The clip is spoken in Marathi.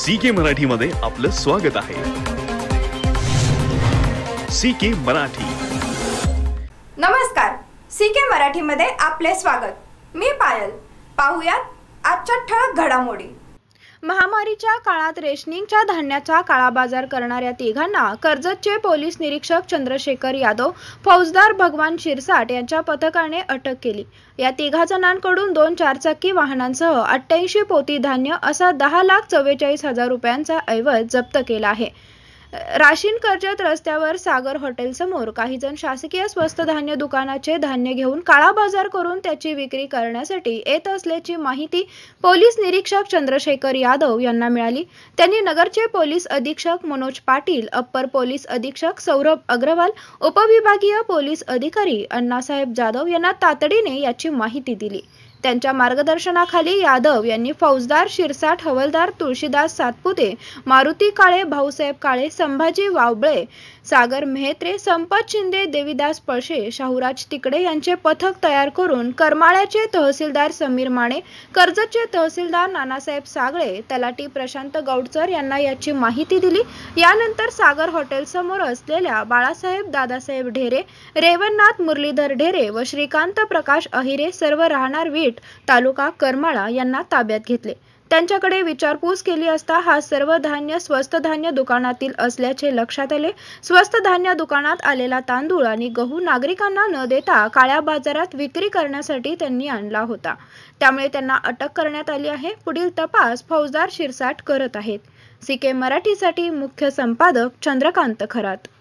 सी के मध्ये आपलं स्वागत आहे सी के मराठी नमस्कार सी के मध्ये आपले स्वागत मी पायल पाहुयात आजच्या ठळक घडामोडी महामारीच्या काळात रेशनिंगच्या धान्याचा काळाबाजार करणाऱ्या तिघांना कर्जतचे पोलीस निरीक्षक चंद्रशेखर यादव फौजदार भगवान शिरसाट यांच्या पथकाने अटक केली या तिघा जणांकडून दोन चारचाकी वाहनांसह अठ्ठ्याऐंशी पोती धान्य असा दहा लाख चव्वेचाळीस हजार रुपयांचा ऐवज जप्त केला आहे राशीन कर्जत रस्त्यावर सागर समोर काही जण शासकीय स्वस्त धान्य दुकानाचे धान्य घेऊन काळा बाजार करून त्याची विक्री करण्यासाठी येत असल्याची माहिती पोलीस निरीक्षक चंद्रशेखर यादव यांना मिळाली त्यांनी नगरचे पोलीस अधीक्षक मनोज पाटील अप्पर पोलीस अधीक्षक सौरभ अग्रवाल उपविभागीय पोलीस अधिकारी अण्णासाहेब जाधव यांना तातडीने याची माहिती दिली त्यांच्या मार्गदर्शनाखाली यादव यांनी फौजदार शिरसाट हवलदार तुळशीदास सातपुते मारुती काळे भाऊसाहेब काळे संभाजी वावबळे सागर मेहत्रे संपत शिंदे देवीदास पळशे शाहूराज तिकडे यांचे पथक तयार करून करमाळ्याचे तहसीलदार समीर माने कर्जतचे तहसीलदार नानासाहेब सागळे तलाटी प्रशांत गौडचर यांना याची माहिती दिली यानंतर सागर हॉटेल समोर असलेल्या बाळासाहेब दादासाहेब ढेरे रेवणनाथ मुरलीधर ढेरे व श्रीकांत प्रकाश अहिरे सर्व राहणार वीट पेठ तालुका करमाळा यांना ताब्यात घेतले त्यांच्याकडे विचारपूस केली असता हा सर्व धान्य स्वस्त धान्य दुकानातील असल्याचे लक्षात आले स्वस्त धान्य दुकानात आलेला तांदूळ आणि गहू नागरिकांना न देता काळ्या बाजारात विक्री करण्यासाठी त्यांनी आणला होता त्यामुळे त्यांना अटक करण्यात आली आहे पुढील तपास फौजदार शिरसाट करत आहेत सिके मराठीसाठी मुख्य संपादक चंद्रकांत खरात